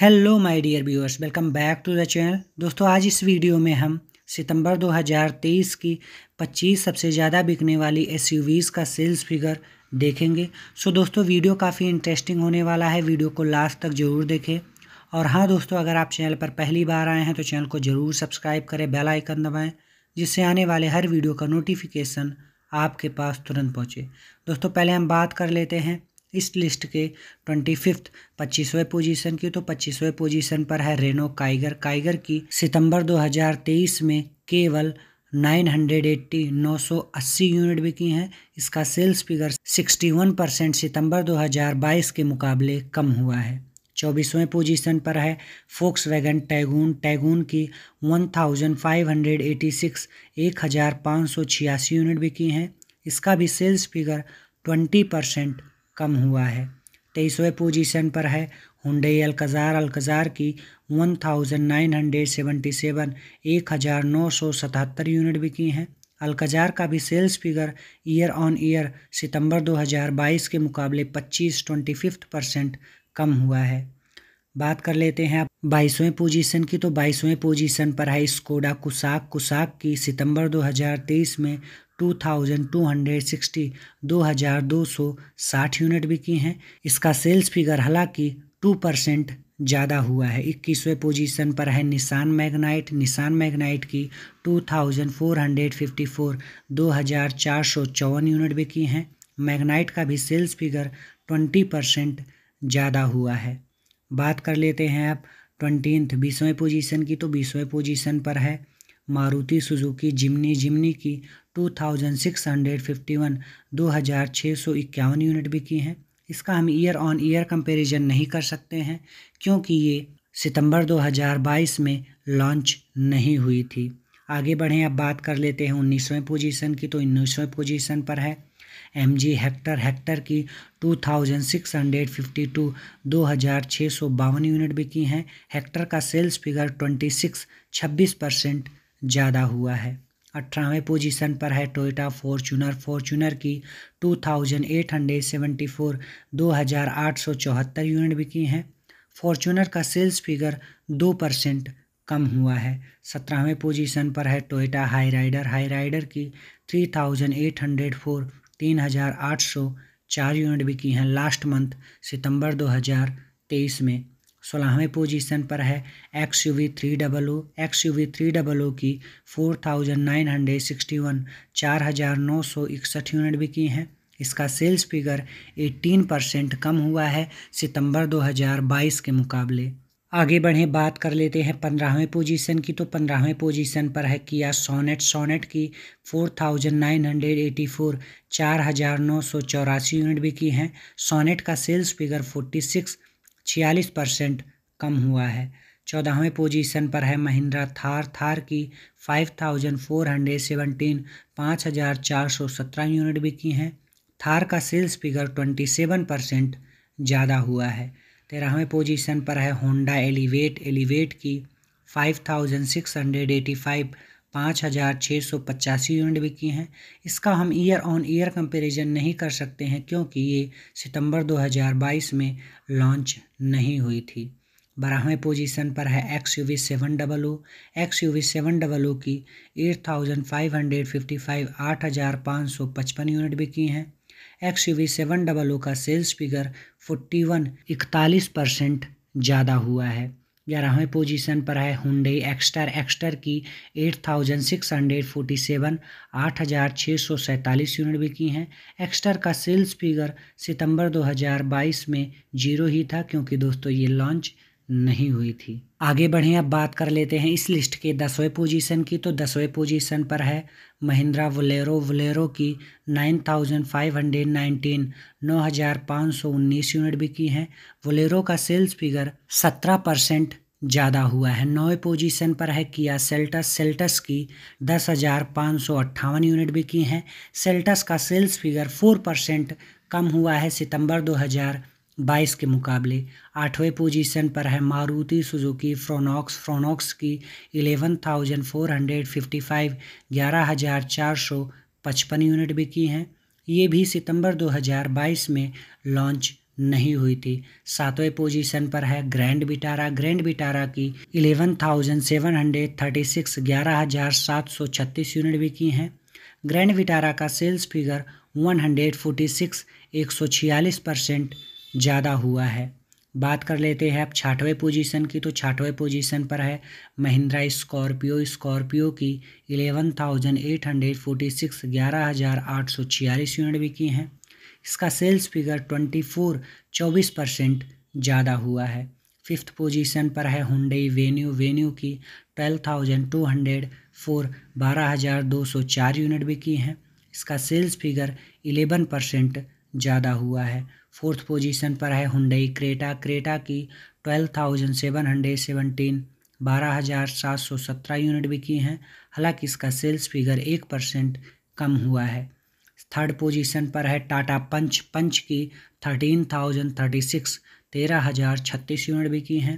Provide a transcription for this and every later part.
hello my dear viewers welcome back to the channel दोस्तों आज इस वीडियो में हम सितंबर 2023 की 25 सबसे ज़्यादा बिकने वाली एसयूवीज़ का सेल्स फिगर देखेंगे सो दोस्तों वीडियो काफ़ी इंटरेस्टिंग होने वाला है वीडियो को लास्ट तक ज़रूर देखें और हाँ दोस्तों अगर आप चैनल पर पहली बार आए हैं तो चैनल को ज़रूर सब्सक्राइब करें बेल आइकन दबाएँ जिससे आने वाले हर वीडियो का नोटिफिकेशन आपके पास तुरंत पहुँचे दोस्तों पहले हम बात कर लेते हैं इस लिस्ट के ट्वेंटी फिफ्थ पच्चीसवें पोजीशन की तो पच्चीसवें पोजीशन पर है रेनो काइगर काइगर की सितंबर 2023 में केवल 980 अस्सी यूनिट बिकी हैं इसका सेल्स फिगर 61 परसेंट सितंबर 2022 के मुकाबले कम हुआ है चौबीसवें पोजीशन पर है फोक्स वैगन टैगून टैगून की 1586 1586 यूनिट बिकी हैं इसका भी सेल्स फिगर 20 परसेंट कम हुआ है तेईसवें पोजीशन पर है हुडई अलकज़ार अलकज़ार की 1977 1977 यूनिट बिकी हैं अलकज़ार का भी sales figure year on year सितंबर 2022 के मुकाबले 25 ट्वेंटी फिफ्थ परसेंट कम हुआ है बात कर लेते हैं आप बाईसवें पोजीशन की तो बाईसवें पोजीशन पर है स्कोडा कुसाक कुसाक की सितंबर 2023 में two two thousand hundred sixty दो दो हज़ार सौ साठ यूनिट बिकी हैं इसका सेल्स फिगर हालांकि टू परसेंट ज़्यादा हुआ है इक्कीसवें पोजीशन पर है निशान मैग्नाइट निशान मैग्नाइट की two thousand four four hundred fifty दो हज़ार चार सौ चौवन यूनिट बिकी हैं मैग्नाइट का भी सेल्स फिगर ट्वेंटी परसेंट ज़्यादा हुआ है बात कर लेते हैं आप ट्वेंटीथ बीसवें पोजीशन की तो बीसवें पोजीशन पर है मारुति सुजुकी जिमनी जिमनी की 2651 इक्यावन यूनिट बिकी हैं इसका हम ईयर ऑन ईयर कंपैरिजन नहीं कर सकते हैं क्योंकि ये सितंबर 2022 में लॉन्च नहीं हुई थी आगे बढ़ें अब बात कर लेते हैं उन्नीसवें पोजीशन की तो उन्नीसवें पोजीशन पर है एम जी हेक्टर हेक्टर की सौ 2652 यूनिट बिकी हैं हेक्टर का सेल्स फिगर 26 26 परसेंट ज़्यादा हुआ है अठारहवें पोजीशन पर है टोयोटा फॉर्चूनर फॉर्चूनर की 2874 2874 यूनिट बिकी हैं फॉर्चूनर का सेल्स फिगर दो परसेंट कम हुआ है सत्रहवें पोजीशन पर है Toyota Hyryder Hyryder की 3804 3804 यूनिट बिकी हैं लास्ट मंथ सितंबर 2023 में सोलहवें पोजीशन पर है X U V three double O X U V three double O की four thousand nine hundred sixty one चार हज़ार नौ सौ इकसठ यूनिट बिकी हैं इसका सेल्स फिगर एटीन परसेंट कम हुआ है सितंबर दो हजार बाईस के मुकाबले आगे बढ़ें बात कर लेते हैं पंद्रहवें पोजीशन की तो पंद्रहवें पोजीशन पर है किया सोनेट सोनेट की four thousand nine hundred eighty four चार हज़ार नौ सौ चौरासी यूनिट भी की हैं सोनेट का सेल्स फिगर फोर्टी सिक्स छियालीस परसेंट कम हुआ है चौदहवें पोजीशन पर है महिंद्रा थार थार की five thousand four hundred seventeen पाँच हज़ार चार सौ सत्रह यूनिट बिकी हैं थार का sales figure twenty seven percent ज़्यादा हुआ है तेरहवें पोजीशन पर है होंडा एलिवेट एलिवेट की five thousand six hundred eighty five पाँच हज़ार छः सौ पचासी यूनिट बिकी हैं इसका हम ईयर ऑन ईयर कंपैरिजन नहीं कर सकते हैं क्योंकि ये सितंबर 2022 में लॉन्च नहीं हुई थी बारहवें पोजीशन पर है X U V seven double O X U V seven double O की eight thousand five hundred fifty five आठ हज़ार पाँच सौ पचपन यूनिट बिकी हैं X U V seven double O का सेल्स फिगर फोर्टी वन इकतालीस परसेंट ज़्यादा हुआ है ग्यारहवें पोजीशन पर है हुंडे एक्स्टर एक्स्टर की eight thousand six hundred forty seven आठ हज़ार छः सौ सैंतालीस यूनिट बिकी हैं एक्स्टर का सेल्स फिगर सितंबर बाईस में जीरो ही था क्योंकि दोस्तों ये लॉन्च नहीं हुई थी आगे बढ़ें अब बात कर लेते हैं इस लिस्ट के दसवें पोजीशन की तो दसवें पोजीशन पर है महिंद्रा वलेरो वलेरो की 9,519 9,519 यूनिट बिकी हैं वलेरो का सेल्स फिगर 17 परसेंट ज़्यादा हुआ है नौवें पोजीशन पर है किया सेल्टस सेल्टस की दस हज़ार पाँच सौ अट्ठावन यूनिट बिकी हैं सेल्टस का सेल्स फिगर फोर परसेंट कम हुआ है सितंबर हज़ार बाईस के मुकाबले आठवें पोजीशन पर है मारुति सुजुकी फ्रोनॉक्स फ्रोनॉक्स की eleven thousand four hundred fifty five ग्यारह हज़ार चार सौ पचपन यूनिट बिकी हैं ये भी सितंबर बाईस में लॉन्च नहीं हुई थी सातवें पोजीशन पर है ग्रैंड बिटारा ग्रैंड बिटारा की eleven thousand seven hundred thirty six ग्यारह हज़ार सात सौ छत्तीस यूनिट बिकी हैं ग्रैंड विटारा का sales figure one hundred forty six एक सौ छियालीस परसेंट ज़्यादा हुआ है बात कर लेते हैं अब छाठवें पोजीशन की तो छाठवें पोजीशन पर है महिंद्रा स्कॉर्पियो स्कॉर्पियो की eleven thousand eight hundred forty six ग्यारह हज़ार आठ सौ छियालीस यूनिट बिकी हैं इसका सेल्स फिगर ट्वेंटी फोर चौबीस परसेंट ज़्यादा हुआ है फिफ्थ पोजीशन पर है हुंडई वेन्यू वेन्यू की twelve thousand two hundred four बारह हज़ार दो सौ चार यूनिट बिकी हैं इसका सेल्स फिगर इलेवन परसेंट ज़्यादा हुआ है फोर्थ पोजीशन पर है हुंडई क्रेटा क्रेटा की twelve thousand seven hundred seventeen बारह हज़ार सात सौ सत्रह यूनिट बिकी हैं हालांकि इसका सेल्स फिगर एक परसेंट कम हुआ है थर्ड पोजीशन पर है टाटा पंच पंच की थर्टीन थाउजेंड थर्टी सिक्स तेरह हज़ार छत्तीस यूनिट बिकी हैं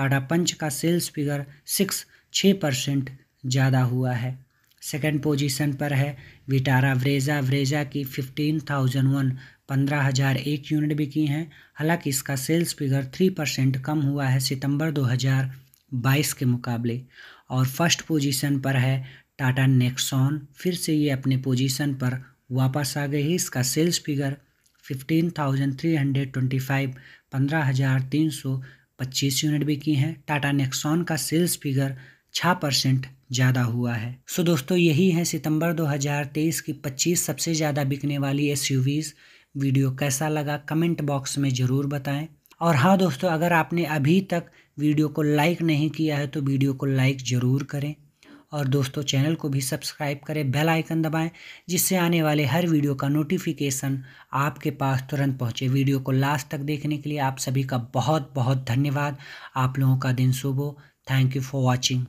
टाटा पंच का सेल्स फिगर सिक्स छः परसेंट ज़्यादा हुआ है सेकेंड पोजीशन पर है विटारा व्रेजा व्रेजा की फिफ्टीन थाउजेंड वन पंद्रह हज़ार एक यूनिट बिकी हैं हालांकि इसका सेल्स फिगर थ्री परसेंट कम हुआ है सितंबर 2022 के मुकाबले और फर्स्ट पोजीशन पर है टाटा नेक्सॉन फिर से ये अपने पोजीशन पर वापस आ गई है इसका sales figure fifteen thousand three hundred twenty five पंद्रह हज़ार तीन सौ पच्चीस यूनिट बिकी हैं टाटा नेक्सॉन का सेल्स फिगर छः परसेंट ज़्यादा हुआ है सो दोस्तों यही है सितंबर 2023 की 25 सबसे ज़्यादा बिकने वाली एस वीडियो कैसा लगा कमेंट बॉक्स में ज़रूर बताएं और हाँ दोस्तों अगर आपने अभी तक वीडियो को लाइक नहीं किया है तो वीडियो को लाइक ज़रूर करें और दोस्तों चैनल को भी सब्सक्राइब करें बेल आइकन दबाएं जिससे आने वाले हर वीडियो का नोटिफिकेशन आपके पास तुरंत पहुंचे वीडियो को लास्ट तक देखने के लिए आप सभी का बहुत बहुत धन्यवाद आप लोगों का दिन शुभ हो थैंक यू फॉर वॉचिंग